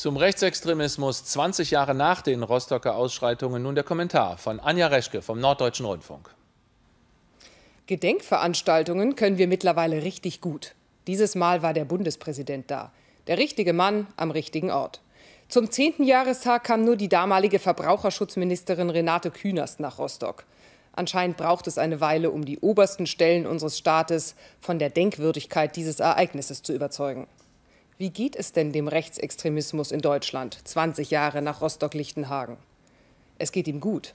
Zum Rechtsextremismus 20 Jahre nach den Rostocker Ausschreitungen nun der Kommentar von Anja Reschke vom Norddeutschen Rundfunk. Gedenkveranstaltungen können wir mittlerweile richtig gut. Dieses Mal war der Bundespräsident da. Der richtige Mann am richtigen Ort. Zum 10. Jahrestag kam nur die damalige Verbraucherschutzministerin Renate Künast nach Rostock. Anscheinend braucht es eine Weile, um die obersten Stellen unseres Staates von der Denkwürdigkeit dieses Ereignisses zu überzeugen. Wie geht es denn dem Rechtsextremismus in Deutschland 20 Jahre nach Rostock-Lichtenhagen? Es geht ihm gut.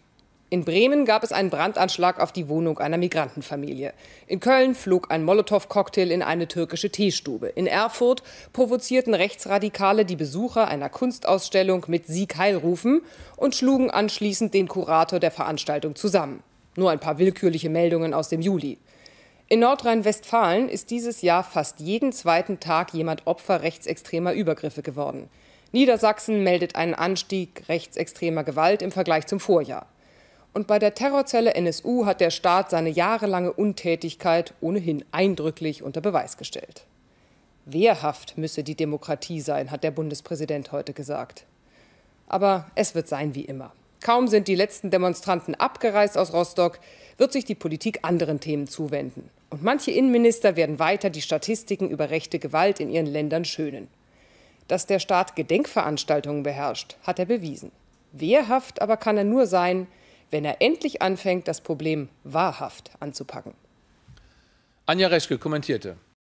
In Bremen gab es einen Brandanschlag auf die Wohnung einer Migrantenfamilie. In Köln flog ein Molotow-Cocktail in eine türkische Teestube. In Erfurt provozierten Rechtsradikale die Besucher einer Kunstausstellung mit Sieg Heilrufen und schlugen anschließend den Kurator der Veranstaltung zusammen. Nur ein paar willkürliche Meldungen aus dem Juli. In Nordrhein-Westfalen ist dieses Jahr fast jeden zweiten Tag jemand Opfer rechtsextremer Übergriffe geworden. Niedersachsen meldet einen Anstieg rechtsextremer Gewalt im Vergleich zum Vorjahr. Und bei der Terrorzelle NSU hat der Staat seine jahrelange Untätigkeit ohnehin eindrücklich unter Beweis gestellt. Wehrhaft müsse die Demokratie sein, hat der Bundespräsident heute gesagt. Aber es wird sein wie immer. Kaum sind die letzten Demonstranten abgereist aus Rostock, wird sich die Politik anderen Themen zuwenden. Und manche Innenminister werden weiter die Statistiken über rechte Gewalt in ihren Ländern schönen. Dass der Staat Gedenkveranstaltungen beherrscht, hat er bewiesen. Wehrhaft aber kann er nur sein, wenn er endlich anfängt, das Problem wahrhaft anzupacken. Anja Reschke kommentierte.